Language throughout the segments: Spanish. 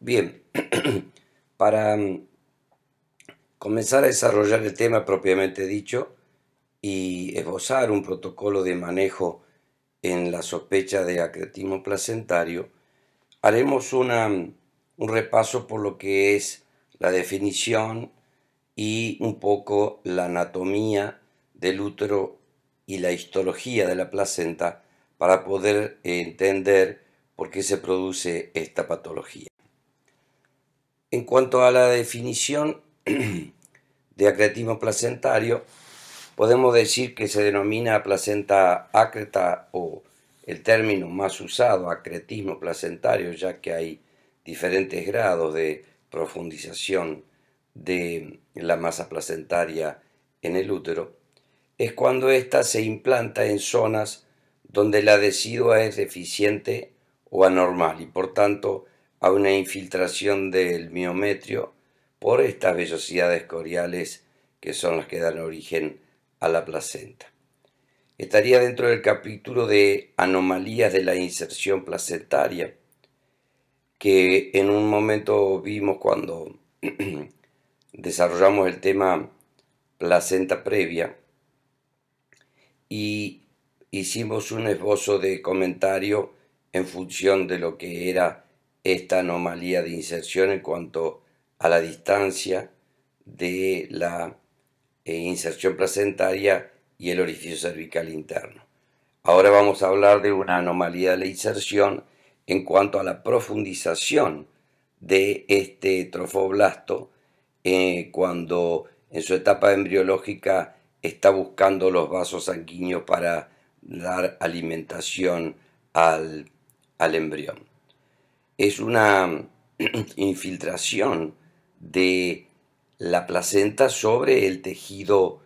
Bien, para mm, comenzar a desarrollar el tema propiamente dicho y esbozar un protocolo de manejo en la sospecha de acretismo placentario, haremos una, mm, un repaso por lo que es la definición y un poco la anatomía del útero y la histología de la placenta para poder eh, entender por qué se produce esta patología. En cuanto a la definición de acretismo placentario, podemos decir que se denomina placenta acreta o el término más usado, acretismo placentario, ya que hay diferentes grados de profundización de la masa placentaria en el útero, es cuando ésta se implanta en zonas donde la decidua es deficiente o anormal y por tanto a una infiltración del miometrio por estas velocidades coriales que son las que dan origen a la placenta. Estaría dentro del capítulo de anomalías de la inserción placentaria, que en un momento vimos cuando desarrollamos el tema placenta previa y hicimos un esbozo de comentario en función de lo que era esta anomalía de inserción en cuanto a la distancia de la eh, inserción placentaria y el orificio cervical interno. Ahora vamos a hablar de una anomalía de la inserción en cuanto a la profundización de este trofoblasto eh, cuando en su etapa embriológica está buscando los vasos sanguíneos para dar alimentación al embrión es una infiltración de la placenta sobre el tejido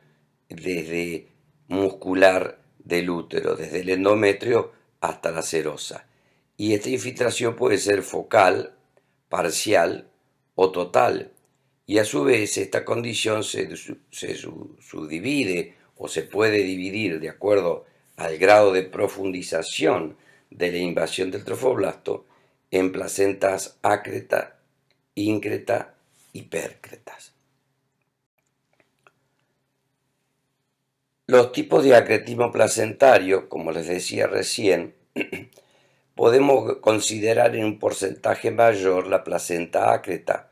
desde muscular del útero, desde el endometrio hasta la serosa. Y esta infiltración puede ser focal, parcial o total. Y a su vez esta condición se, se subdivide o se puede dividir de acuerdo al grado de profundización de la invasión del trofoblasto en placentas acreta, íncreta y pércretas. Los tipos de acretismo placentario, como les decía recién, podemos considerar en un porcentaje mayor la placenta acreta,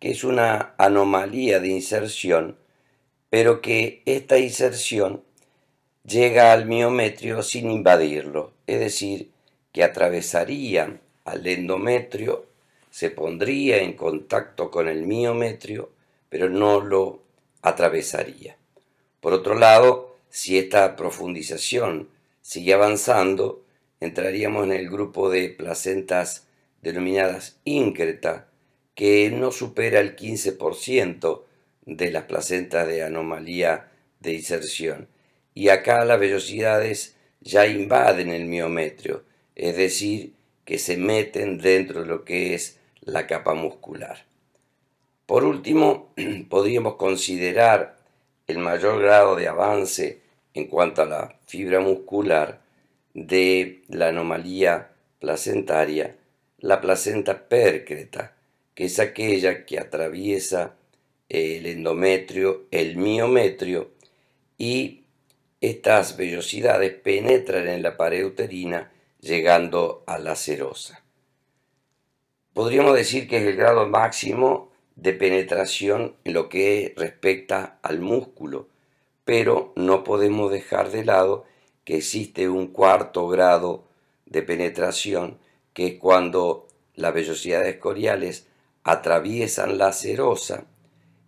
que es una anomalía de inserción, pero que esta inserción llega al miometrio sin invadirlo, es decir, que atravesaría al endometrio, se pondría en contacto con el miometrio, pero no lo atravesaría. Por otro lado, si esta profundización sigue avanzando, entraríamos en el grupo de placentas denominadas íncreta, que no supera el 15% de las placentas de anomalía de inserción. Y acá las velocidades ya invaden el miometrio, es decir, que se meten dentro de lo que es la capa muscular. Por último, podríamos considerar el mayor grado de avance en cuanto a la fibra muscular de la anomalía placentaria, la placenta pércreta, que es aquella que atraviesa el endometrio, el miometrio, y estas vellosidades penetran en la pared uterina llegando a la cerosa. Podríamos decir que es el grado máximo de penetración en lo que respecta al músculo, pero no podemos dejar de lado que existe un cuarto grado de penetración, que es cuando las vellosidades coriales atraviesan la serosa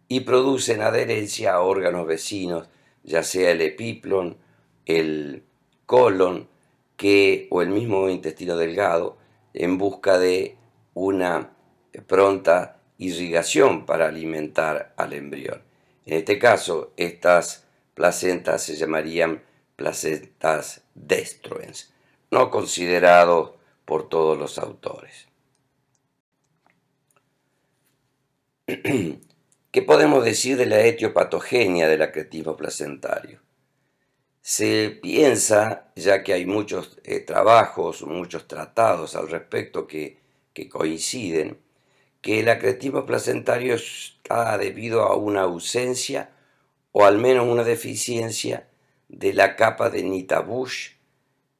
y producen adherencia a órganos vecinos, ya sea el epiplon, el colon, que, o el mismo intestino delgado, en busca de una pronta irrigación para alimentar al embrión. En este caso, estas placentas se llamarían placentas destroens, no considerado por todos los autores. ¿Qué podemos decir de la etiopatogenia del acretismo placentario? Se piensa, ya que hay muchos eh, trabajos, muchos tratados al respecto que, coinciden, que el acretismo placentario está debido a una ausencia o al menos una deficiencia de la capa de nitabush,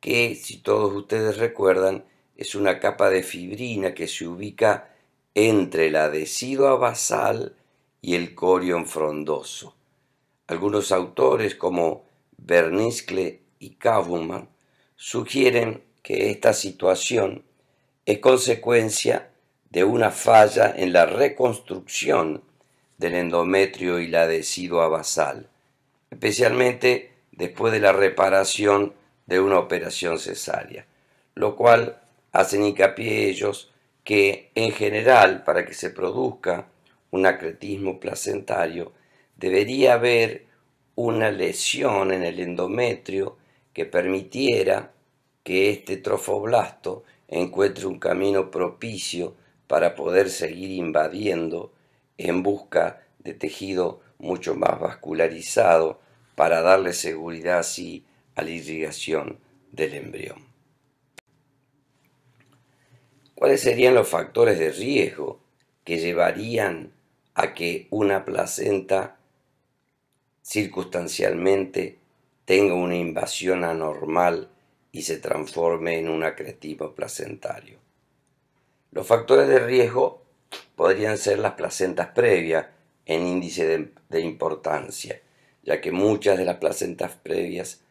que si todos ustedes recuerdan es una capa de fibrina que se ubica entre la decidua basal y el corion frondoso. Algunos autores como Berniscle y Kaufman sugieren que esta situación es consecuencia de una falla en la reconstrucción del endometrio y la decidua basal, especialmente después de la reparación de una operación cesárea, lo cual hacen hincapié ellos que en general para que se produzca un acretismo placentario debería haber una lesión en el endometrio que permitiera que este trofoblasto encuentre un camino propicio para poder seguir invadiendo en busca de tejido mucho más vascularizado para darle seguridad así a la irrigación del embrión. ¿Cuáles serían los factores de riesgo que llevarían a que una placenta circunstancialmente tenga una invasión anormal y se transforme en un acreativo placentario. Los factores de riesgo podrían ser las placentas previas en índice de importancia, ya que muchas de las placentas previas,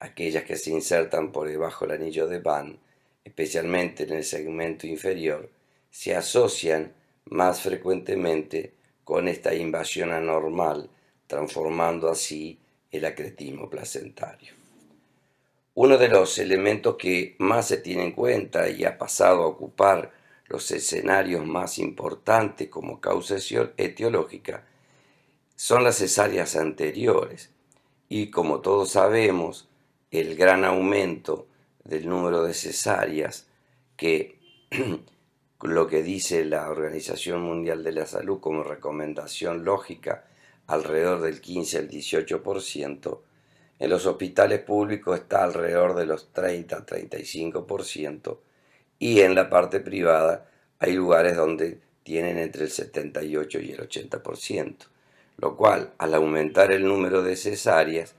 aquellas que se insertan por debajo del anillo de Van, especialmente en el segmento inferior, se asocian más frecuentemente con esta invasión anormal transformando así el acretismo placentario. Uno de los elementos que más se tiene en cuenta y ha pasado a ocupar los escenarios más importantes como causa etiológica son las cesáreas anteriores y como todos sabemos el gran aumento del número de cesáreas que lo que dice la Organización Mundial de la Salud como recomendación lógica alrededor del 15 al 18%, en los hospitales públicos está alrededor de los 30 al 35% y en la parte privada hay lugares donde tienen entre el 78 y el 80%, lo cual al aumentar el número de cesáreas,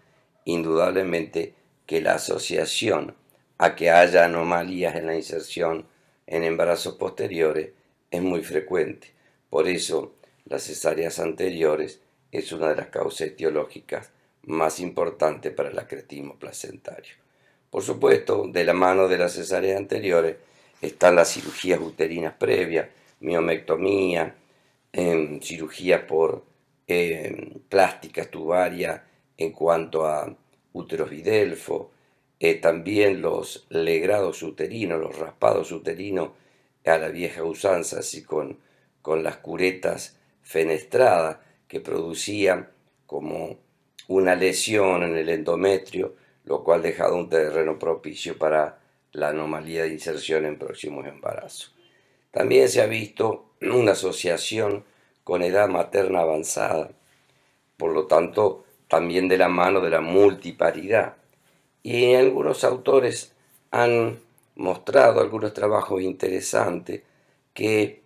indudablemente que la asociación a que haya anomalías en la inserción en embarazos posteriores es muy frecuente. Por eso las cesáreas anteriores es una de las causas etiológicas más importantes para el acretismo placentario. Por supuesto, de la mano de las cesáreas anteriores están las cirugías uterinas previas, miomectomía, em, cirugía por em, plástica tubaria, en cuanto a úteros eh, también los legrados uterinos, los raspados uterinos a la vieja usanza, así con, con las curetas fenestradas, que producían como una lesión en el endometrio, lo cual dejaba un terreno propicio para la anomalía de inserción en próximos embarazos. También se ha visto una asociación con edad materna avanzada, por lo tanto, también de la mano de la multiparidad. Y algunos autores han mostrado algunos trabajos interesantes que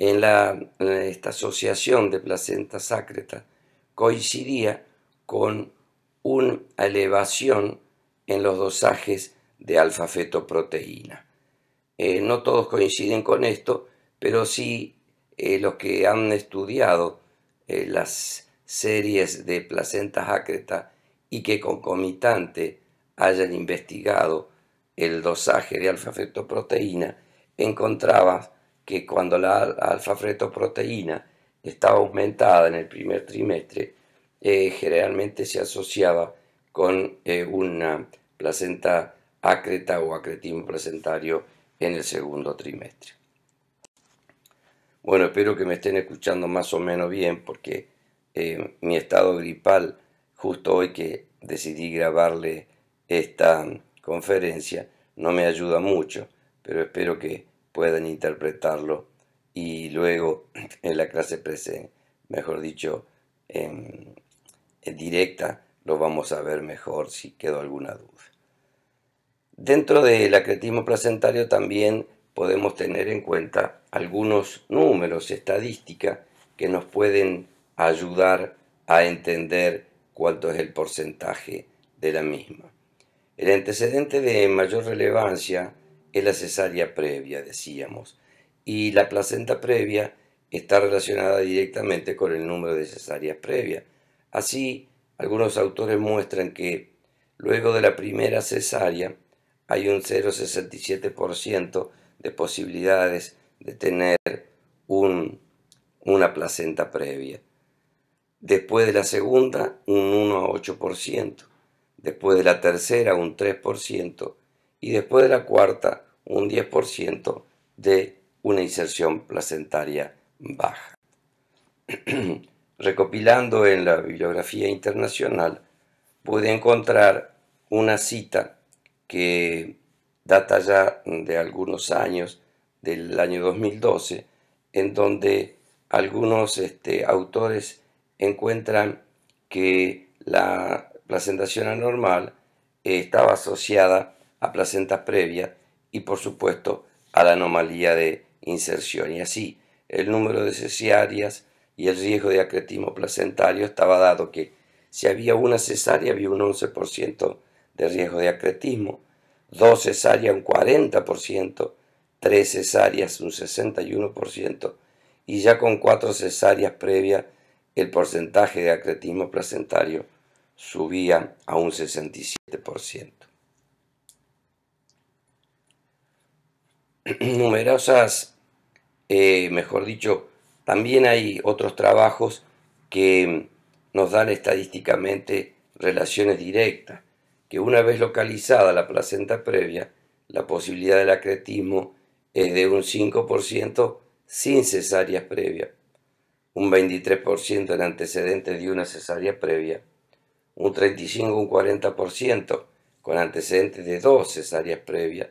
en, la, esta asociación de placenta sacreta coincidía con una elevación en los dosajes de alfa-fetoproteína. Eh, no todos coinciden con esto, pero sí eh, los que han estudiado eh, las series de placentas sacreta y que concomitante hayan investigado el dosaje de alfa-fetoproteína, encontraban que cuando la alfa fretoproteína estaba aumentada en el primer trimestre, eh, generalmente se asociaba con eh, una placenta acreta o acretismo placentario en el segundo trimestre. Bueno, espero que me estén escuchando más o menos bien porque eh, mi estado gripal, justo hoy que decidí grabarle esta conferencia, no me ayuda mucho, pero espero que pueden interpretarlo y luego en la clase mejor dicho, en, en directa, lo vamos a ver mejor si quedó alguna duda. Dentro del acretismo placentario también podemos tener en cuenta algunos números, estadísticas, que nos pueden ayudar a entender cuánto es el porcentaje de la misma. El antecedente de mayor relevancia es la cesárea previa, decíamos, y la placenta previa está relacionada directamente con el número de cesáreas previas. Así, algunos autores muestran que luego de la primera cesárea hay un 0,67% de posibilidades de tener una placenta previa. Después de la segunda, un 1 a 8%. Después de la tercera, un 3% y después de la cuarta un 10% de una inserción placentaria baja. Recopilando en la bibliografía internacional, pude encontrar una cita que data ya de algunos años, del año 2012, en donde algunos este, autores encuentran que la placentación anormal eh, estaba asociada a placentas previas y por supuesto a la anomalía de inserción. Y así, el número de cesáreas y el riesgo de acretismo placentario estaba dado que si había una cesárea había un 11% de riesgo de acretismo, dos cesáreas un 40%, tres cesáreas un 61% y ya con cuatro cesáreas previas el porcentaje de acretismo placentario subía a un 67%. numerosas, eh, mejor dicho, también hay otros trabajos que nos dan estadísticamente relaciones directas, que una vez localizada la placenta previa, la posibilidad del acretismo es de un 5% sin cesáreas previas, un 23% en antecedentes de una cesárea previa, un 35, 40% con antecedentes de dos cesáreas previas,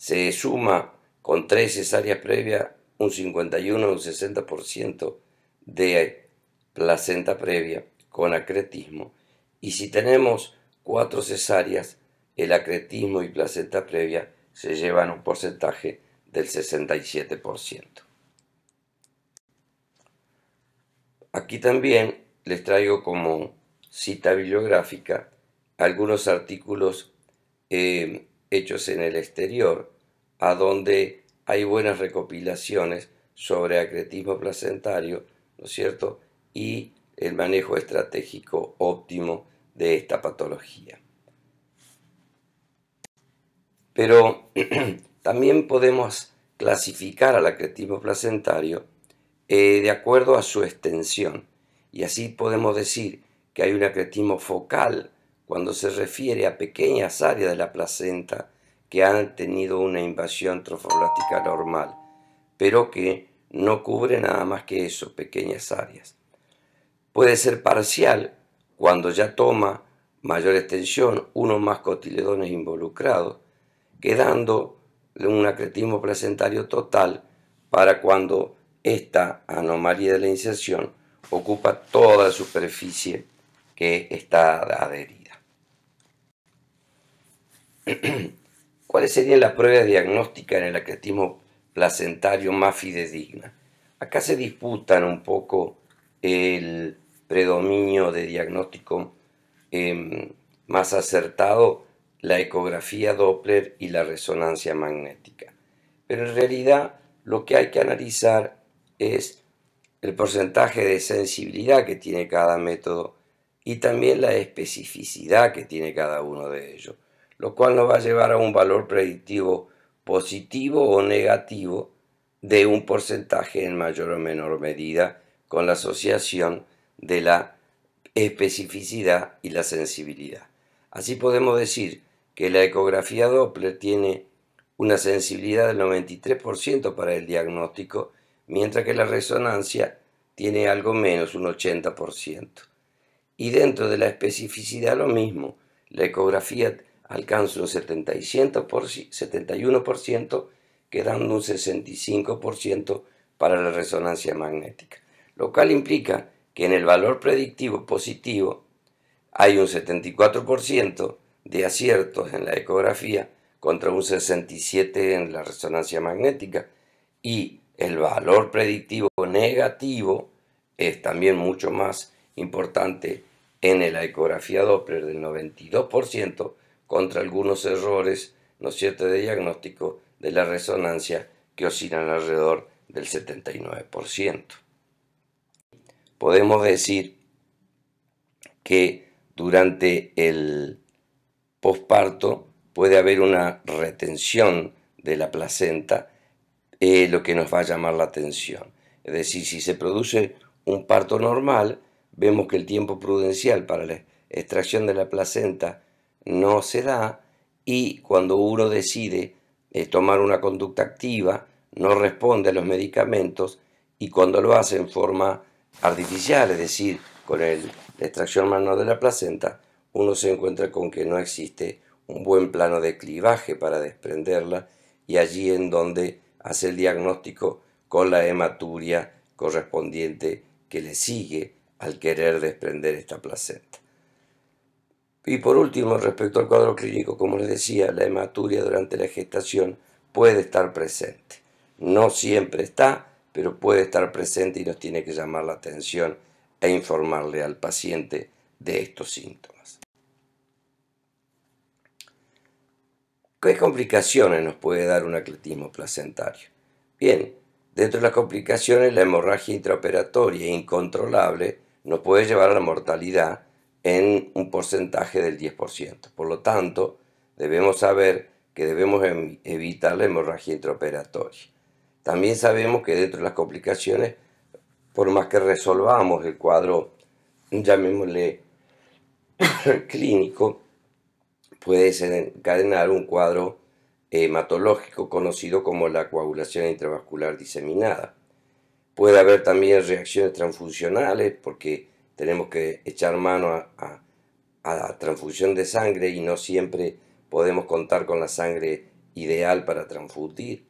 se suma con tres cesáreas previas un 51 o un 60% de placenta previa con acretismo. Y si tenemos cuatro cesáreas, el acretismo y placenta previa se llevan un porcentaje del 67%. Aquí también les traigo como cita bibliográfica algunos artículos eh, hechos en el exterior, a donde hay buenas recopilaciones sobre acretismo placentario, ¿no es cierto?, y el manejo estratégico óptimo de esta patología. Pero también podemos clasificar al acretismo placentario eh, de acuerdo a su extensión. Y así podemos decir que hay un acretismo focal cuando se refiere a pequeñas áreas de la placenta que han tenido una invasión trofoblástica normal, pero que no cubre nada más que eso, pequeñas áreas. Puede ser parcial cuando ya toma mayor extensión uno más cotiledones involucrados, quedando un acretismo placentario total para cuando esta anomalía de la inserción ocupa toda la superficie que está adherida. ¿Cuáles serían las pruebas diagnósticas en el acretismo placentario más fidedigna? Acá se disputan un poco el predominio de diagnóstico em, más acertado, la ecografía Doppler y la resonancia magnética. Pero en realidad lo que hay que analizar es el porcentaje de sensibilidad que tiene cada método y también la especificidad que tiene cada uno de ellos lo cual nos va a llevar a un valor predictivo positivo o negativo de un porcentaje en mayor o menor medida con la asociación de la especificidad y la sensibilidad. Así podemos decir que la ecografía Doppler tiene una sensibilidad del 93% para el diagnóstico, mientras que la resonancia tiene algo menos, un 80%. Y dentro de la especificidad lo mismo, la ecografía alcanza un 71%, quedando un 65% para la resonancia magnética. Lo cual implica que en el valor predictivo positivo hay un 74% de aciertos en la ecografía contra un 67% en la resonancia magnética y el valor predictivo negativo es también mucho más importante en la ecografía Doppler del 92% contra algunos errores, ¿no cierto?, de diagnóstico de la resonancia que oscilan alrededor del 79%. Podemos decir que durante el posparto puede haber una retención de la placenta, eh, lo que nos va a llamar la atención. Es decir, si se produce un parto normal, vemos que el tiempo prudencial para la extracción de la placenta no se da y cuando uno decide eh, tomar una conducta activa, no responde a los medicamentos y cuando lo hace en forma artificial, es decir, con la extracción manual de la placenta, uno se encuentra con que no existe un buen plano de clivaje para desprenderla y allí en donde hace el diagnóstico con la hematuria correspondiente que le sigue al querer desprender esta placenta. Y por último, respecto al cuadro clínico, como les decía, la hematuria durante la gestación puede estar presente. No siempre está, pero puede estar presente y nos tiene que llamar la atención e informarle al paciente de estos síntomas. ¿Qué complicaciones nos puede dar un atletismo placentario? Bien, dentro de las complicaciones la hemorragia intraoperatoria incontrolable nos puede llevar a la mortalidad en un porcentaje del 10%. Por lo tanto, debemos saber que debemos em, evitar la hemorragia intraoperatoria. También sabemos que dentro de las complicaciones, por más que resolvamos el cuadro, llamémosle clínico, puede desencadenar un cuadro hematológico conocido como la coagulación intravascular diseminada. Puede haber también reacciones transfuncionales porque tenemos que echar mano a, la transfusión de sangre y no siempre podemos contar con la sangre ideal para transfundir.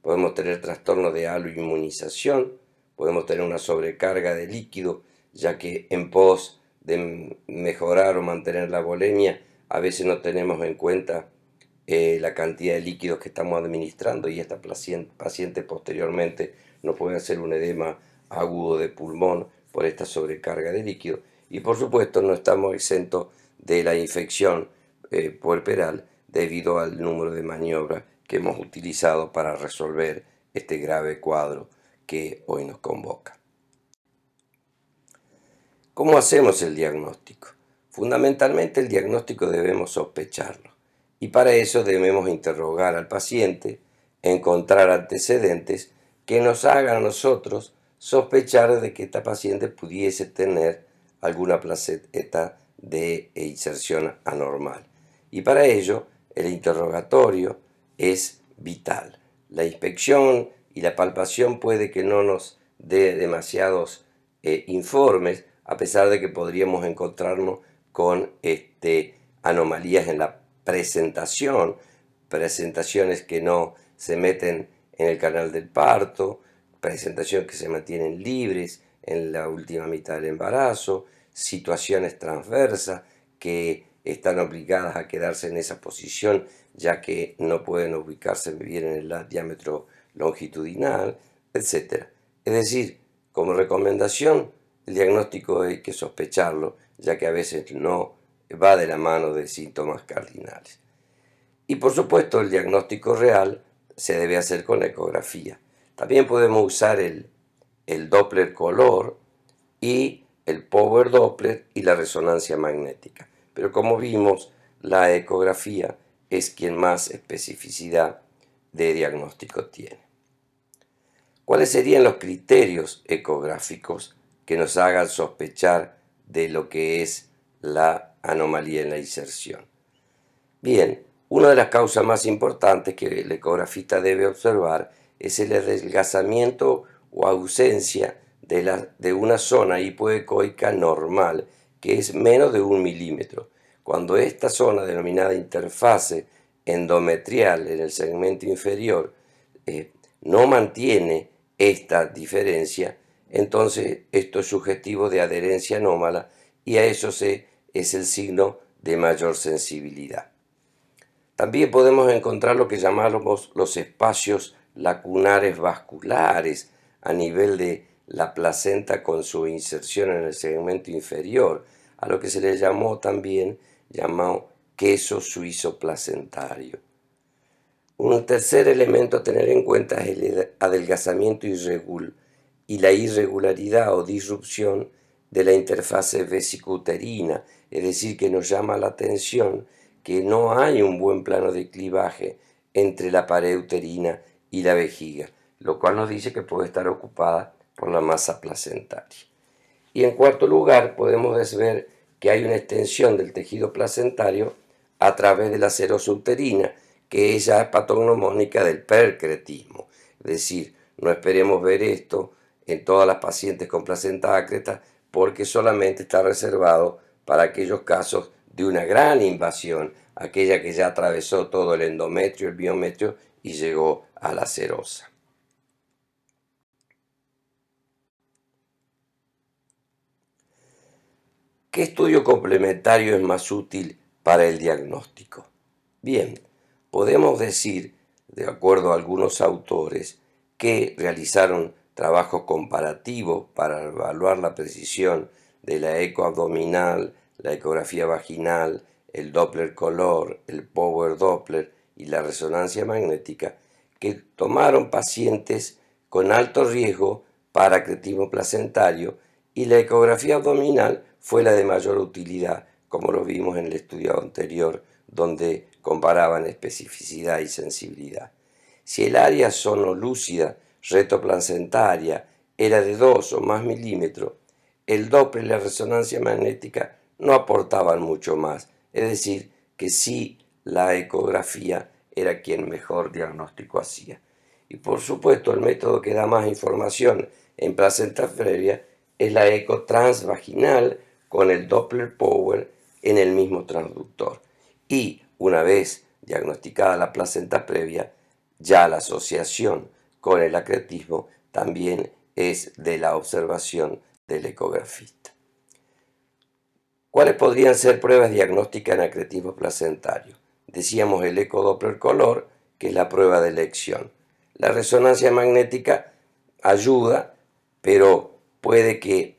Podemos tener trastornos de aloinmunización, podemos tener una sobrecarga de líquido, ya que en pos de mejorar o mantener la volemia, a veces no tenemos en cuenta eh, la cantidad de líquidos que estamos administrando y esta paciente posteriormente nos puede hacer un edema agudo de pulmón por esta sobrecarga de líquido y por supuesto no estamos exentos de la infección eh, puerperal debido al número de maniobras que hemos utilizado para resolver este grave cuadro que hoy nos convoca. ¿Cómo hacemos el diagnóstico? Fundamentalmente el diagnóstico debemos sospecharlo y para eso debemos interrogar al paciente, encontrar antecedentes que nos hagan a nosotros sospechar de que esta paciente pudiese tener alguna placeta de inserción anormal. Y para ello, el interrogatorio es vital. La inspección y la palpación puede que no nos dé demasiados eh, informes, a pesar de que podríamos encontrarnos con este, anomalías en la presentación, presentaciones que no se meten en el canal del parto, Presentaciones que se mantienen libres en la última mitad del embarazo, situaciones transversas que están obligadas a quedarse en esa posición ya que no pueden ubicarse bien en el diámetro longitudinal, etc. Es decir, como recomendación, el diagnóstico hay que sospecharlo, ya que a veces no va de la mano de síntomas cardinales. Y por supuesto, el diagnóstico real se debe hacer con la ecografía. También podemos usar el, Doppler color y el Power Doppler y la resonancia magnética. Pero como vimos, la ecografía es quien más especificidad de diagnóstico tiene. ¿Cuáles serían los criterios ecográficos que nos hagan sospechar de lo que es la anomalía en la inserción? Bien, una de las causas más importantes que el ecografista debe observar es el adelgazamiento o ausencia de, la, de una zona hipoecoica normal, que es menos de un milímetro. Cuando esta zona denominada interfase endometrial en el segmento inferior eh, no mantiene esta diferencia, entonces esto es sugestivo de adherencia anómala y a eso se, es el signo de mayor sensibilidad. También podemos encontrar lo que llamamos los espacios lacunares vasculares a nivel de la placenta con su inserción en el segmento inferior, a lo que se le llamó también llamado queso suizo placentario. Un tercer elemento a tener en cuenta es el adelgazamiento irregular y la irregularidad o disrupción de la interfase vesicuterina, es decir, que nos llama la atención que no hay un buen plano de clivaje entre la pared uterina y la vejiga, lo cual nos dice que puede estar ocupada por la masa placentaria. Y en cuarto lugar, podemos ver que hay una extensión del tejido placentario a través de la serosuterina, que ella es patognomónica del percretismo. Es decir, no esperemos ver esto en todas las pacientes con placenta acreta porque solamente está reservado para aquellos casos de una gran invasión, aquella que ya atravesó todo el endometrio, el biometrio y llegó a la cerosa. ¿Qué estudio complementario es más útil para el diagnóstico? Bien, podemos decir, de acuerdo a algunos autores, que realizaron trabajos comparativos para evaluar la precisión de la ecoabdominal, la ecografía vaginal, el Doppler color, el Power Doppler, y la resonancia magnética que tomaron pacientes con alto riesgo para acretismo placentario y la ecografía abdominal fue la de mayor utilidad, como lo vimos en el estudio anterior, donde comparaban especificidad y sensibilidad. Si el área sonolúcida retoplacentaria era de 2 o más milímetros, el Doppler y la resonancia magnética no aportaban mucho más, es decir, que sí la ecografía era quien mejor diagnóstico hacía. Y por supuesto, el método que da más información en placenta previa es la ecotransvaginal con el Doppler Power en el mismo transductor. Y una vez diagnosticada la placenta previa, ya la asociación con el acretismo también es de la observación del ecografista. ¿Cuáles podrían ser pruebas diagnósticas en acretismo placentario? decíamos el eco Doppler color, que es la prueba de elección. La resonancia magnética ayuda, pero puede que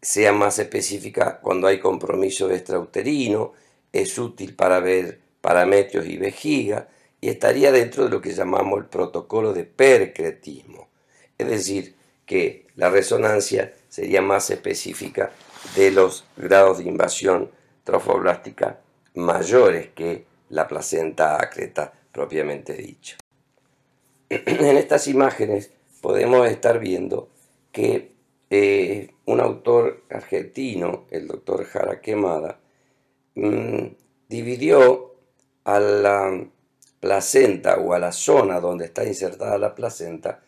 sea más específica cuando hay compromiso extrauterino, es útil para ver parametrios y vejiga, y estaría dentro de lo que llamamos el protocolo de percretismo. Es decir, que la resonancia sería más específica de los grados de invasión trofoblástica mayores que la placenta acreta propiamente dicha. en estas imágenes podemos estar viendo que eh, un autor argentino, el doctor Jara Quemada, mm, dividió a la placenta o a la zona donde está insertada la placenta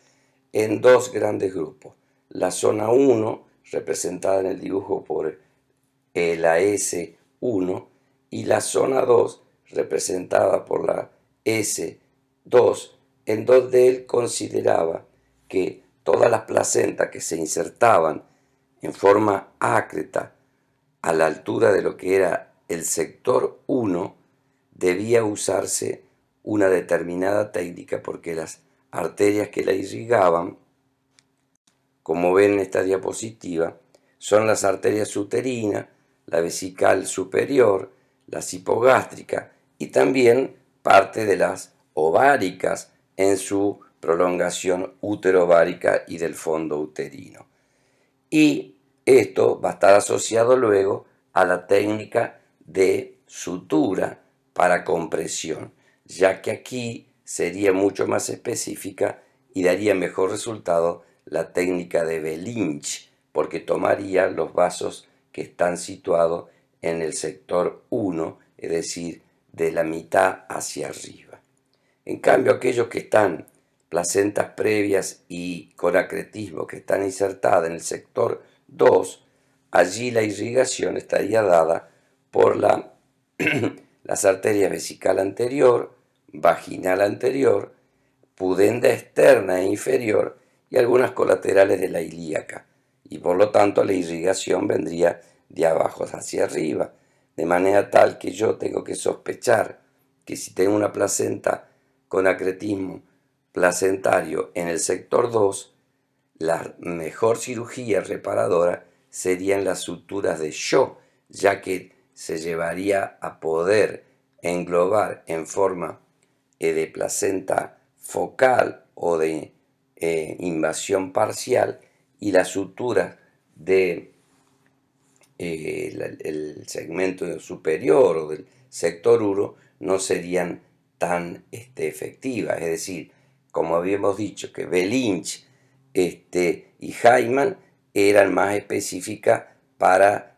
en dos grandes grupos. La zona 1, representada en el dibujo por el eh, la S1, y la zona 2, representada por la S2, en donde él consideraba que todas las placentas que se insertaban en forma ácreta a la altura de lo que era el sector 1, debía usarse una determinada técnica porque las arterias que la irrigaban, como ven en esta diapositiva, son las arterias uterinas, la vesical superior, la hipogástricas y también parte de las ováricas en su prolongación uterovárica y del fondo uterino. Y esto va a estar asociado luego a la técnica de sutura para compresión, ya que aquí sería mucho más específica y daría mejor resultado la técnica de Belinch, porque tomaría los vasos que están situados en el sector 1, es decir, de la mitad hacia arriba. En cambio, aquellos que están placentas previas y con acretismo que están insertadas en el sector 2, allí la irrigación estaría dada por la, las arterias vesical anterior, vaginal anterior, pudenda externa e inferior y algunas colaterales de la ilíaca. Y por lo tanto la irrigación vendría de abajo hacia arriba de manera tal que yo tengo que sospechar que si tengo una placenta con acretismo placentario en el sector 2, la mejor cirugía reparadora serían las suturas de yo, ya que se llevaría a poder englobar en forma eh, de placenta focal o de eh, invasión parcial y las suturas de eh, el, segmento superior o del sector uro no serían tan este, efectivas. Es decir, como habíamos dicho, que Belinch este, y Hyman eran más específicas para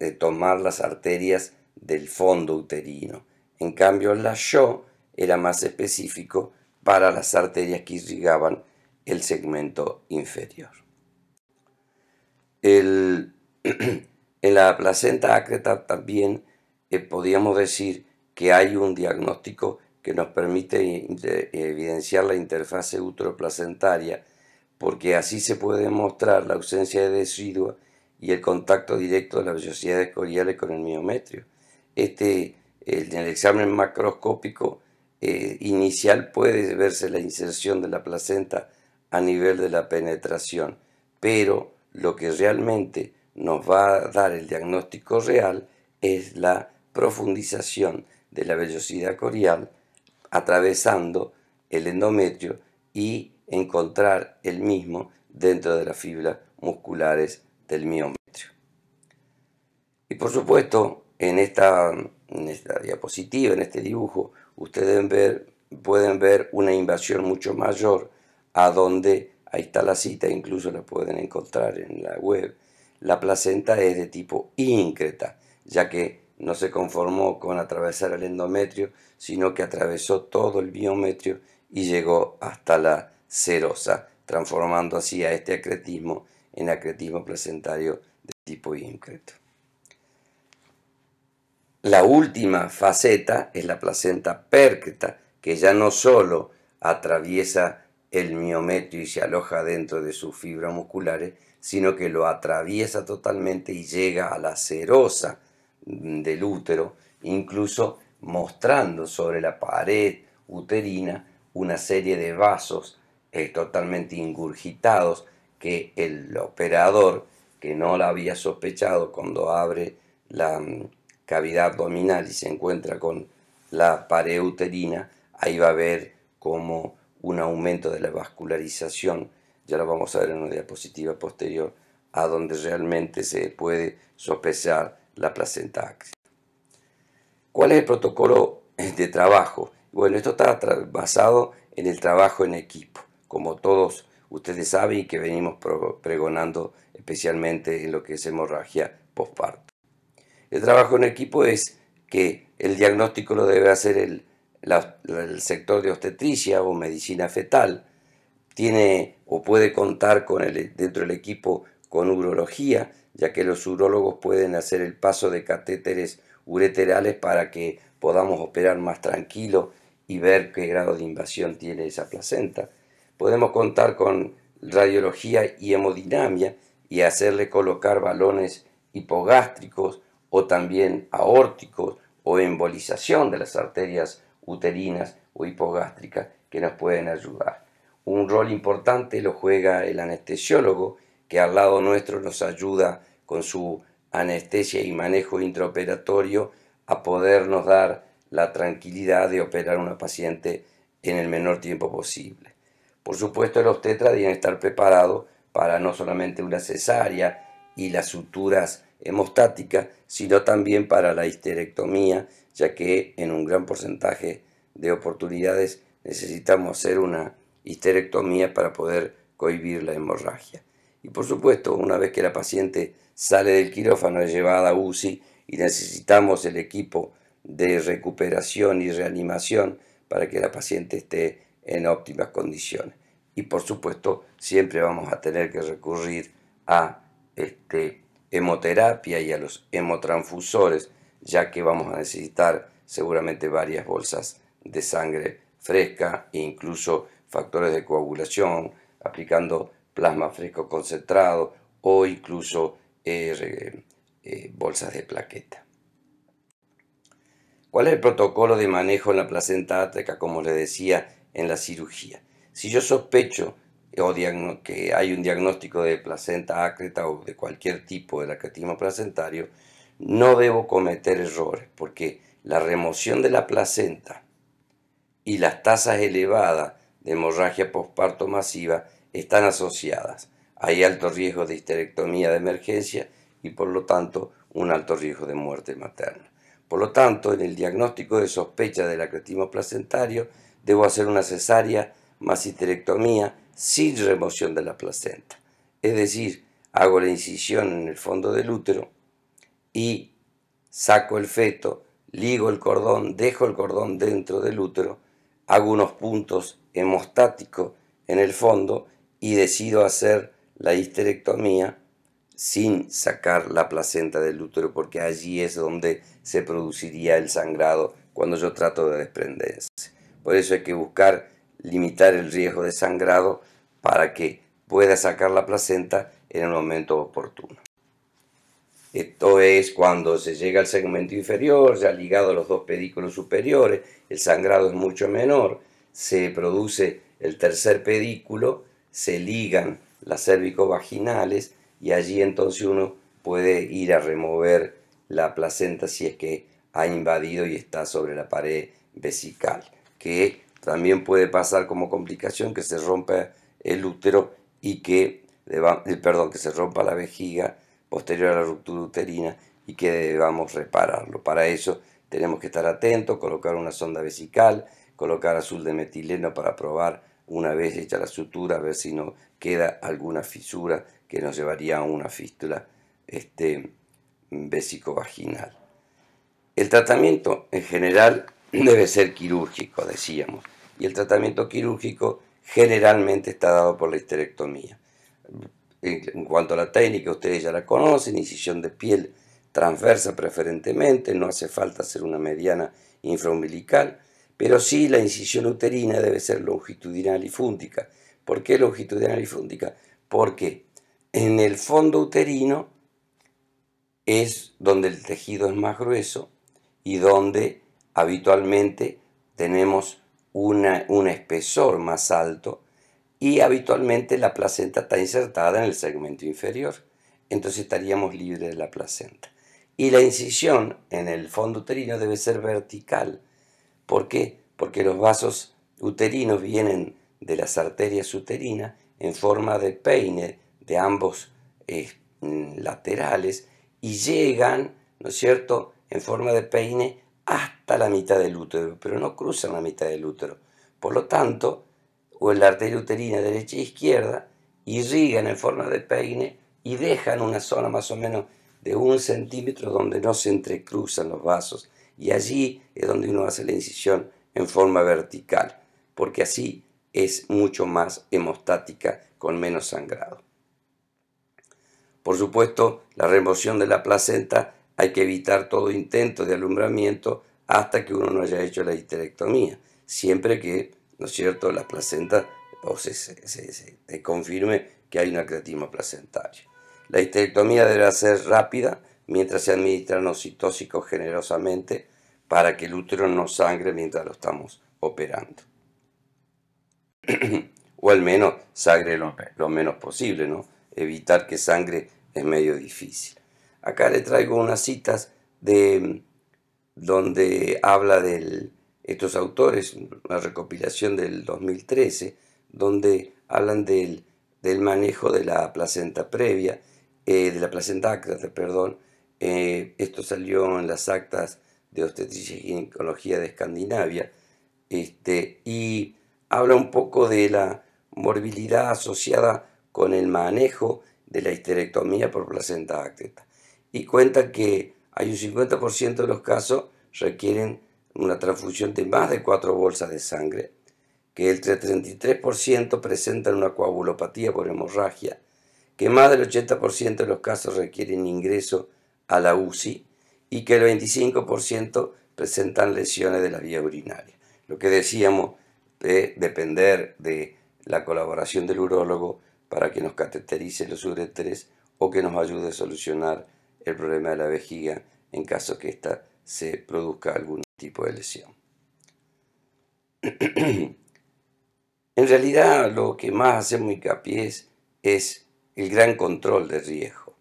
eh, tomar las arterias del fondo uterino. En cambio, la Shaw era más específico para las arterias que irrigaban el segmento inferior. El En la placenta acreta también eh, podríamos decir que hay un diagnóstico que nos permite evidenciar la interfase uteroplacentaria, porque así se puede mostrar la ausencia de decidua y el contacto directo de las velocidades coriales con el miometrio. Este, en el examen macroscópico eh, inicial puede verse la inserción de la placenta a nivel de la penetración, pero lo que realmente nos va a dar el diagnóstico real es la profundización de la vellosidad corial atravesando el endometrio y encontrar el mismo dentro de las fibras musculares del miometrio. Y por supuesto, en esta, diapositiva, en este dibujo, ustedes pueden ver una invasión mucho mayor a donde, ahí está la cita, incluso la pueden encontrar en la web, la placenta es de tipo íncreta, ya que no se conformó con atravesar el endometrio, sino que atravesó todo el biometrio y llegó hasta la serosa, transformando así a este acretismo en acretismo placentario de tipo íncreto. La última faceta es la placenta pércreta, que ya no solo atraviesa el miometrio y se aloja dentro de sus fibras musculares, sino que lo atraviesa totalmente y llega a la serosa del útero, incluso mostrando sobre la pared uterina una serie de vasos eh, totalmente ingurgitados que el operador, que no la había sospechado cuando abre la mm, cavidad abdominal y se encuentra con la pared uterina, ahí va a ver como un aumento de la vascularización ya lo vamos a ver en una diapositiva posterior, a donde realmente se puede sospechar la placenta ¿Cuál es el protocolo de trabajo? Bueno, esto está basado en el trabajo en equipo, como todos ustedes saben y que venimos pregonando especialmente en lo que es hemorragia postparto. El trabajo en equipo es que el diagnóstico lo debe hacer el sector de obstetricia o medicina fetal, tiene o puede contar con dentro del equipo con urología, ya que los urólogos pueden hacer el paso de catéteres ureterales para que podamos operar más tranquilo y ver qué grado de invasión tiene esa placenta. Podemos contar con radiología y hemodinamia y hacerle colocar balones hipogástricos o también aórticos o embolización de las arterias uterinas o hipogástricas que nos pueden ayudar un rol importante lo juega el anestesiólogo, que al lado nuestro nos ayuda con su anestesia y manejo intraoperatorio a podernos dar la tranquilidad de operar una paciente en el menor tiempo posible. Por supuesto, el obstetra debe estar preparado para no solamente una cesárea y las suturas hemostáticas, sino también para la histerectomía, ya que en un gran porcentaje de oportunidades necesitamos hacer una histerectomía para poder cohibir la hemorragia. Y por supuesto, una vez que la paciente sale del quirófano, es llevada a UCI y necesitamos el equipo de recuperación y reanimación para que la paciente esté en óptimas condiciones. Y por supuesto, siempre vamos a tener que recurrir a este, hemoterapia y a los hemotransfusores, ya que vamos a necesitar seguramente varias bolsas de sangre fresca e incluso factores de coagulación, aplicando plasma fresco concentrado o incluso eh, eh, bolsas de plaqueta. ¿Cuál es el protocolo de manejo en la placenta átrica, como les decía, en la cirugía? Si yo sospecho o que hay un diagnóstico de placenta ácreta o de cualquier tipo de lacretismo placentario, no debo cometer errores, porque la remoción de la placenta y las tasas elevadas de hemorragia postparto masiva están asociadas. Hay alto riesgo de histerectomía de emergencia y por lo tanto un alto riesgo de muerte materna. Por lo tanto, en el diagnóstico de sospecha del acretismo placentario debo hacer una cesárea más histerectomía sin remoción de la placenta. Es decir, hago la incisión en el fondo del útero y saco el feto, ligo el cordón, dejo el cordón dentro del útero hago unos puntos hemostáticos en el fondo y decido hacer la histerectomía sin sacar la placenta del útero porque allí es donde se produciría el sangrado cuando yo trato de desprenderse. Por eso hay que buscar limitar el riesgo de sangrado para que pueda sacar la placenta en el momento oportuno. Esto es cuando se llega al segmento inferior, ya ligado a los dos pedículos superiores, el sangrado es mucho menor, se produce el tercer pedículo, se ligan las vaginales y allí entonces uno puede ir a remover la placenta si es que ha invadido y está sobre la pared vesical, que también puede pasar como complicación que se rompa el útero y que, eh, perdón, que se rompa la vejiga posterior a la ruptura uterina y que debamos repararlo. Para eso tenemos que estar atentos, colocar una sonda vesical, colocar azul de metileno para probar una vez hecha la sutura, a ver si no queda alguna fisura que nos llevaría a una fístula este, vaginal El tratamiento en general debe ser quirúrgico, decíamos, y el tratamiento quirúrgico generalmente está dado por la histerectomía. En cuanto a la técnica, ustedes ya la conocen, incisión de piel transversa preferentemente, no hace falta hacer una mediana infraumbilical, pero sí la incisión uterina debe ser longitudinal y fúndica. ¿Por qué longitudinal y fúndica? Porque en el fondo uterino es donde el tejido es más grueso y donde habitualmente tenemos un espesor más alto y habitualmente la placenta está insertada en el segmento inferior, entonces estaríamos libres de la placenta. Y la incisión en el fondo uterino debe ser vertical. ¿Por qué? Porque los vasos uterinos vienen de las arterias uterinas en forma de peine de ambos eh, laterales y llegan, ¿no es cierto?, en forma de peine hasta la mitad del útero, pero no cruzan la mitad del útero. Por lo tanto, o en la arteria uterina derecha e izquierda, irrigan en forma de peine y dejan una zona más o menos de un centímetro donde no se entrecruzan los vasos y allí es donde uno hace la incisión en forma vertical, porque así es mucho más hemostática con menos sangrado. Por supuesto, la remoción de la placenta hay que evitar todo intento de alumbramiento hasta que uno no haya hecho la histerectomía, siempre que ¿no es cierto?, la placenta o se, se, confirme que hay una creatina placentaria. La histerectomía debe ser rápida mientras se administran oxitóxicos generosamente para que el útero no sangre mientras lo estamos operando. o al menos sangre lo, lo, menos posible, ¿no? Evitar que sangre es medio difícil. Acá le traigo unas citas de mm, donde habla del, estos autores, una recopilación del 2013, donde hablan del, manejo de la placenta previa, eh, de la placenta perdón. Eh, esto salió en las actas de obstetricia y ginecología de Escandinavia. Este, y habla un poco de la morbilidad asociada con el manejo de la histerectomía por placenta acrata. Y cuenta que hay un 50% de los casos requieren una transfusión de más de cuatro bolsas de sangre, que el 33% presentan una coagulopatía por hemorragia, que más del 80% de los casos requieren ingreso a la UCI y que el 25% presentan lesiones de la vía urinaria. Lo que decíamos de depender de la colaboración del urólogo para que nos cateterice los ureteres o que nos ayude a solucionar el problema de la vejiga en caso que ésta se produzca algún tipo de lesión. en realidad lo que más hacemos hincapié es, es el gran control de riesgo,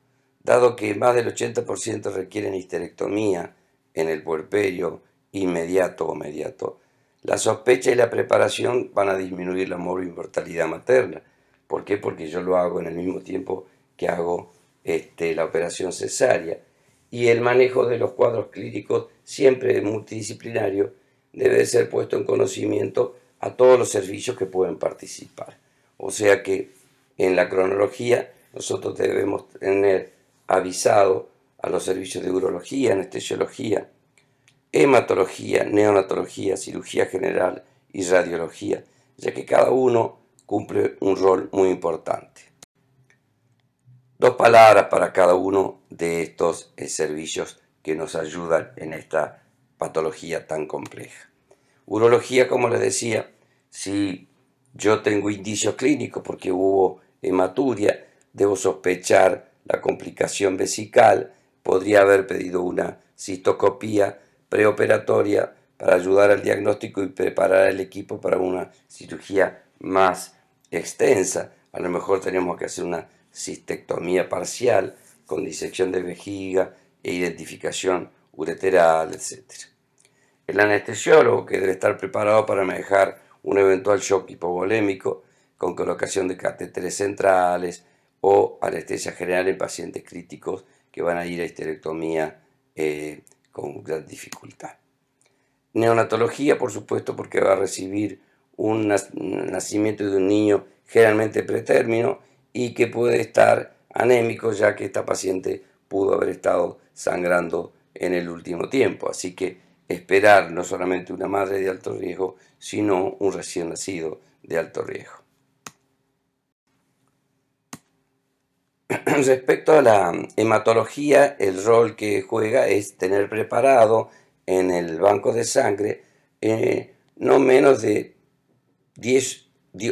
dado que más del 80% requieren histerectomía en el puerperio inmediato o mediato. La sospecha y la preparación van a disminuir la mortalidad materna. ¿Por qué? Porque yo lo hago en el mismo tiempo que hago este, la operación cesárea y el manejo de los cuadros clínicos, siempre multidisciplinario, debe ser puesto en conocimiento a todos los servicios que pueden participar. O sea que en la cronología nosotros debemos tener avisado a los servicios de urología, anestesiología, hematología, neonatología, cirugía general y radiología, ya que cada uno cumple un rol muy importante. Dos palabras para cada uno de estos eh, servicios que nos ayudan en esta patología tan compleja. Urología, como les decía, si yo tengo indicios clínicos porque hubo hematuria, debo sospechar la complicación vesical, podría haber pedido una cistoscopía preoperatoria para ayudar al diagnóstico y preparar el equipo para una cirugía más extensa. A lo mejor tenemos que hacer una cistectomía parcial con disección de vejiga e identificación ureteral, etc. El anestesiólogo, que debe estar preparado para manejar un eventual shock hipovolémico con colocación de catéteres centrales o anestesia general en pacientes críticos que van a ir a histerectomía eh, con gran dificultad. Neonatología, por supuesto, porque va a recibir un nacimiento de un niño generalmente pretérmino y que puede estar anémico ya que esta paciente pudo haber estado sangrando en el último tiempo. Así que esperar no solamente una madre de alto riesgo, sino un recién nacido de alto riesgo. Respecto a la hematología, el rol que juega es tener preparado en el banco de sangre eh, no menos de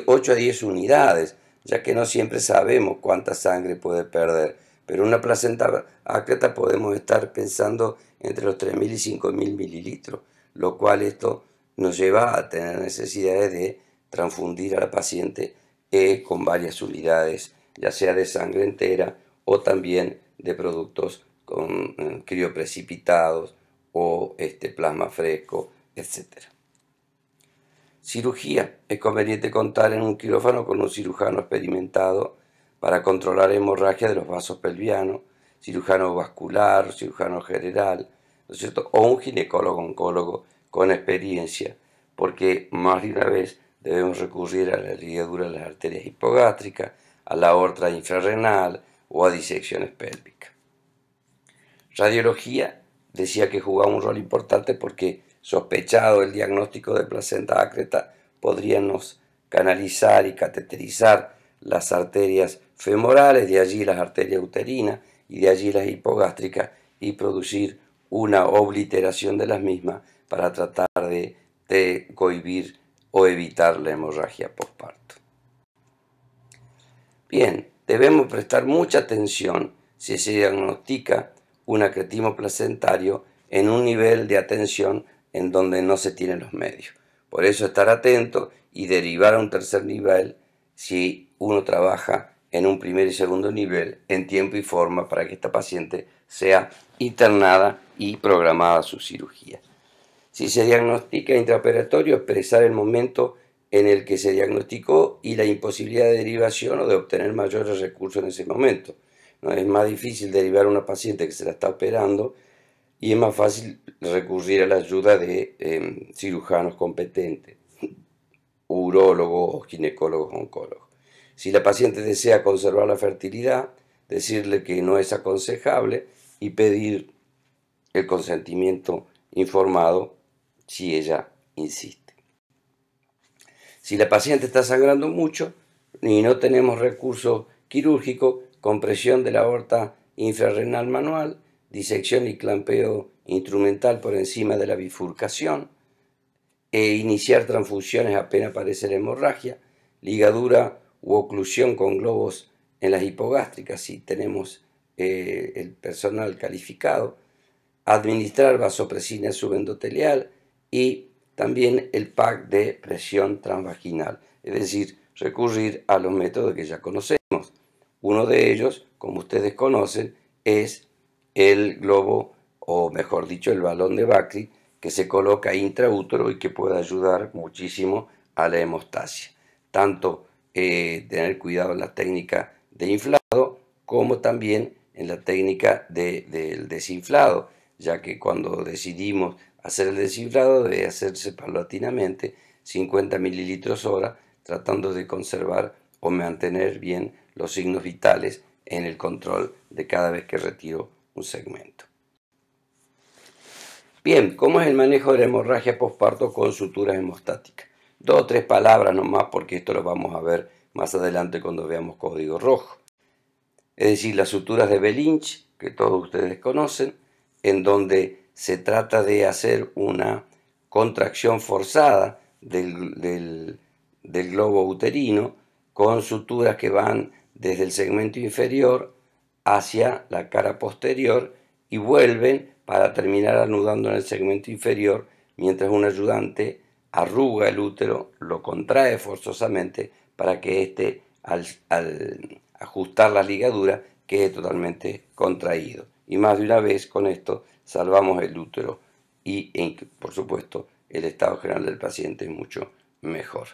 8 a 10 unidades ya que no siempre sabemos cuánta sangre puede perder, pero una placenta ácrata podemos estar pensando entre los 3.000 y 5.000 mililitros, lo cual esto nos lleva a tener necesidades de transfundir a la paciente eh, con varias unidades, ya sea de sangre entera o también de productos con eh, crioprecipitados o este, plasma fresco, etcétera. Cirugía. Es conveniente contar en un quirófano con un cirujano experimentado para controlar hemorragia de los vasos pelvianos, cirujano vascular, cirujano general, ¿no es cierto? O un ginecólogo oncólogo con experiencia, porque más de una vez debemos recurrir a la ligadura de las arterias hipogástricas, a la aorta infrarrenal o a disecciones pélvicas. Radiología decía que jugaba un rol importante porque sospechado el diagnóstico de placenta acreta, podríamos canalizar y cateterizar las arterias femorales, de allí las arterias uterinas y de allí las hipogástricas y producir una obliteración de las mismas para tratar de, cohibir o evitar la hemorragia postparto. Bien, debemos prestar mucha atención si se diagnostica un acretismo placentario en un nivel de atención en donde no se tienen los medios. Por eso estar atento y derivar a un tercer nivel si uno trabaja en un primer y segundo nivel en tiempo y forma para que esta paciente sea internada y programada su cirugía. Si se diagnostica intraoperatorio, expresar el momento en el que se diagnosticó y la imposibilidad de derivación o de obtener mayores recursos en ese momento. No es más difícil derivar a una paciente que se la está operando y es más fácil recurrir a la ayuda de em, cirujanos competentes, urólogos, ginecólogos, oncólogos. Si la paciente desea conservar la fertilidad, decirle que no es aconsejable y pedir el consentimiento informado si ella insiste. Si la paciente está sangrando mucho y no tenemos recurso quirúrgico, compresión de la aorta infrarrenal manual, disección y clampeo instrumental por encima de la bifurcación, e iniciar transfusiones apenas aparece la hemorragia, ligadura u oclusión con globos en las hipogástricas si tenemos eh, el personal calificado, administrar vasopresina subendotelial y también el pack de presión transvaginal, es decir, recurrir a los métodos que ya conocemos. Uno de ellos, como ustedes conocen, es el globo, o mejor dicho, el balón de Bacri, que se coloca intraútero y que puede ayudar muchísimo a la hemostasia. Tanto eh, tener cuidado en la técnica de inflado como también en la técnica del desinflado, ya que cuando decidimos hacer el desinflado debe hacerse paulatinamente 50 mililitros hora, tratando de conservar o mantener bien los signos vitales en el control de cada vez que retiro segmento. Bien, ¿cómo es el manejo de la hemorragia postparto con suturas hemostáticas? Dos o tres palabras nomás porque esto lo vamos a ver más adelante cuando veamos código rojo. Es decir, las suturas de Belinch, que todos ustedes conocen, en donde se trata de hacer una contracción forzada del, del globo uterino con suturas que van desde el segmento inferior hacia la cara posterior y vuelven para terminar anudando en el segmento inferior mientras un ayudante arruga el útero, lo contrae forzosamente para que éste al, al ajustar la ligadura quede totalmente contraído. Y más de una vez con esto salvamos el útero y por supuesto el estado general del paciente es mucho mejor.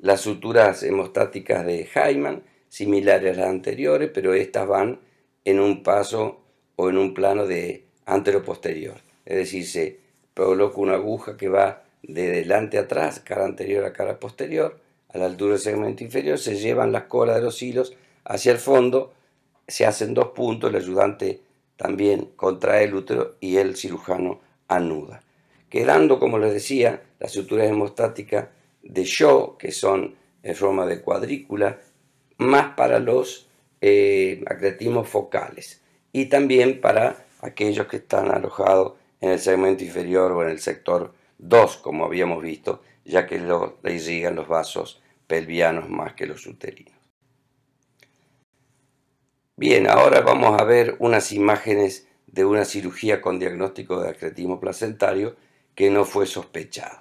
Las suturas hemostáticas de Hyman similares a las anteriores, pero estas van en un paso o en un plano de antero-posterior. Es decir, se coloca una aguja que va de delante a atrás, cara anterior a cara posterior, a la altura del segmento inferior, se llevan las colas de los hilos hacia el fondo, se hacen dos puntos, el ayudante también contrae el útero y el cirujano anuda. Quedando, como les decía, las suturas hemostáticas de Shaw, que son en forma de cuadrícula, más para los eh, acretismos focales y también para aquellos que están alojados en el segmento inferior o en el sector 2, como habíamos visto, ya que lo, le irrigan los vasos pelvianos más que los uterinos. Bien, ahora vamos a ver unas imágenes de una cirugía con diagnóstico de acretismo placentario que no fue sospechado.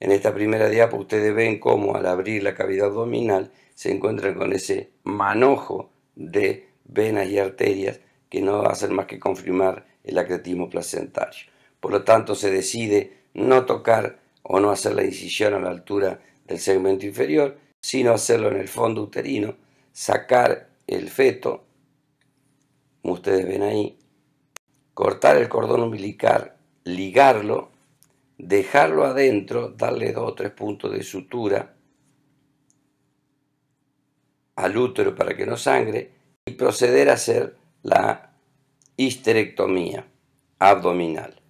En esta primera diapo ustedes ven cómo al abrir la cavidad abdominal se encuentra con ese manojo de venas y arterias que no hacen más que confirmar el acretismo placentario. Por lo tanto, se decide no tocar o no hacer la incisión a la altura del segmento inferior, sino hacerlo en el fondo uterino, sacar el feto, como ustedes ven ahí, cortar el cordón umbilical, ligarlo, dejarlo adentro, darle dos o tres puntos de sutura, al útero para que no sangre y proceder a hacer la histerectomía abdominal.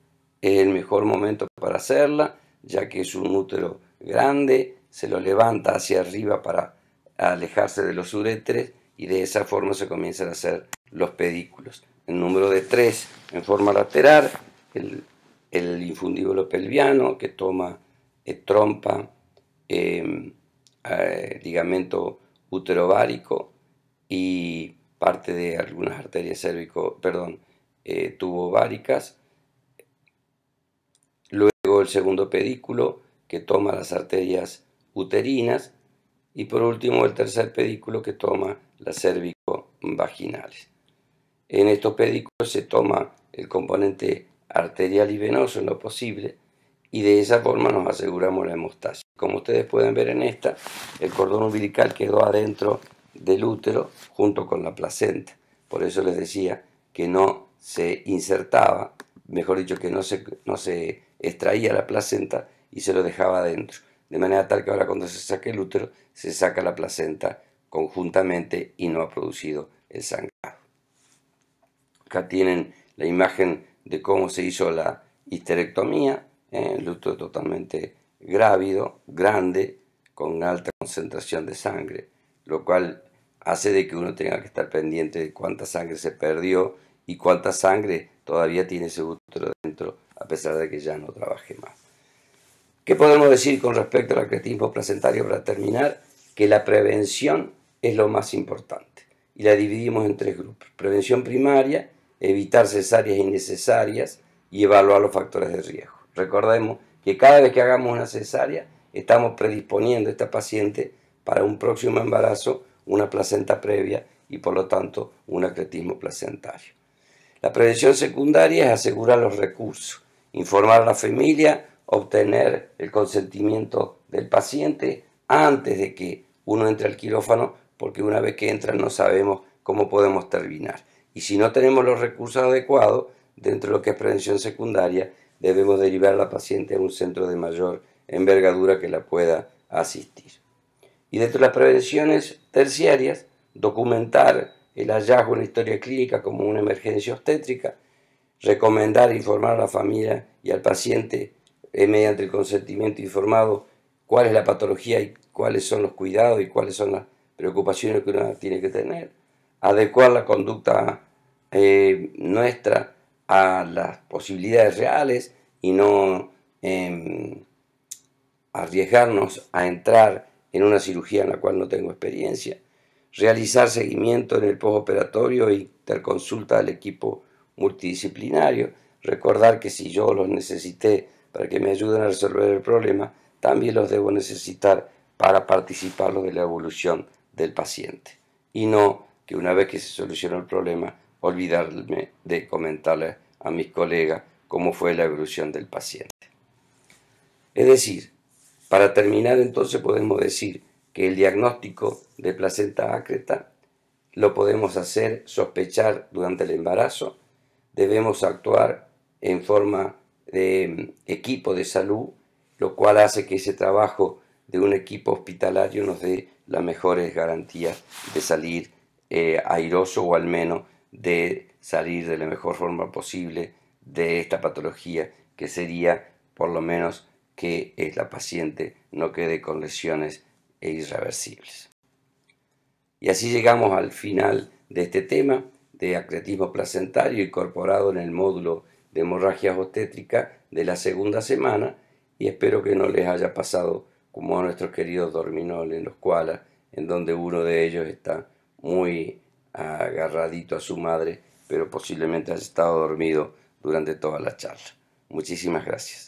Es el mejor momento para hacerla, ya que es un útero grande, se lo levanta hacia arriba para alejarse de los uretres y de esa forma se comienzan a hacer los pedículos. El número de tres en forma lateral, el, infundíbulo pelviano que toma eh, trompa, em, eh, ligamento uterovárico y parte de algunas arterias cérvico, perdón, eh, tubováricas. Luego el segundo pedículo que toma las arterias uterinas y por último el tercer pedículo que toma las cérvico vaginales. En estos pedículos se toma el componente arterial y venoso en lo posible y de esa forma nos aseguramos la hemostasia. Como ustedes pueden ver en esta, el cordón umbilical quedó adentro del útero junto con la placenta. Por eso les decía que no se insertaba, mejor dicho, que no se, no se extraía la placenta y se lo dejaba adentro. De manera tal que ahora cuando se saque el útero, se saca la placenta conjuntamente y no ha producido el sangrado. Acá tienen la imagen de cómo se hizo la histerectomía, ¿eh? el útero totalmente grávido, grande, con alta concentración de sangre, lo cual hace de que uno tenga que estar pendiente de cuánta sangre se perdió y cuánta sangre todavía tiene ese útero dentro, a pesar de que ya no trabaje más. ¿Qué podemos decir con respecto al acretismo placentario para terminar? Que la prevención es lo más importante y la dividimos en tres grupos. Prevención primaria, evitar cesáreas innecesarias y evaluar los factores de riesgo. Recordemos que cada vez que hagamos una cesárea estamos predisponiendo a esta paciente para un próximo embarazo una placenta previa y por lo tanto un acretismo placentario. La prevención secundaria es asegurar los recursos, informar a la familia, obtener el consentimiento del paciente antes de que uno entre al quirófano, porque una vez que entra no sabemos cómo podemos terminar. Y si no tenemos los recursos adecuados, dentro de lo que es prevención secundaria, debemos derivar a la paciente a un centro de mayor envergadura que la pueda asistir. Y dentro de las prevenciones terciarias, documentar el hallazgo en la historia clínica como una emergencia obstétrica, recomendar e informar a la familia y al paciente eh, mediante el consentimiento informado cuál es la patología y cuáles son los cuidados y cuáles son las preocupaciones que uno tiene que tener, adecuar la conducta eh, nuestra a las posibilidades reales y no em, arriesgarnos a entrar en una cirugía en la cual no tengo experiencia, realizar seguimiento en el postoperatorio y e dar consulta al equipo multidisciplinario, recordar que si yo los necesité para que me ayuden a resolver el problema, también los debo necesitar para participar de la evolución del paciente y no que una vez que se solucionó el problema olvidarme de comentarles a mis colegas cómo fue la evolución del paciente. Es decir, para terminar entonces podemos decir que el diagnóstico de placenta acreta lo podemos hacer sospechar durante el embarazo, debemos actuar en forma de mm, equipo de salud, lo cual hace que ese trabajo de un equipo hospitalario nos dé las mejores garantías de salir eh, airoso o al menos de salir de la mejor forma posible de esta patología, que sería por lo menos que la paciente no quede con lesiones e irreversibles. Y así llegamos al final de este tema de acretismo placentario incorporado en el módulo de hemorragia obstétrica de la segunda semana y espero que no les haya pasado como a nuestros queridos dorminol en los cuales en donde uno de ellos está muy agarradito a su madre, pero posiblemente has estado dormido durante toda la charla. Muchísimas gracias.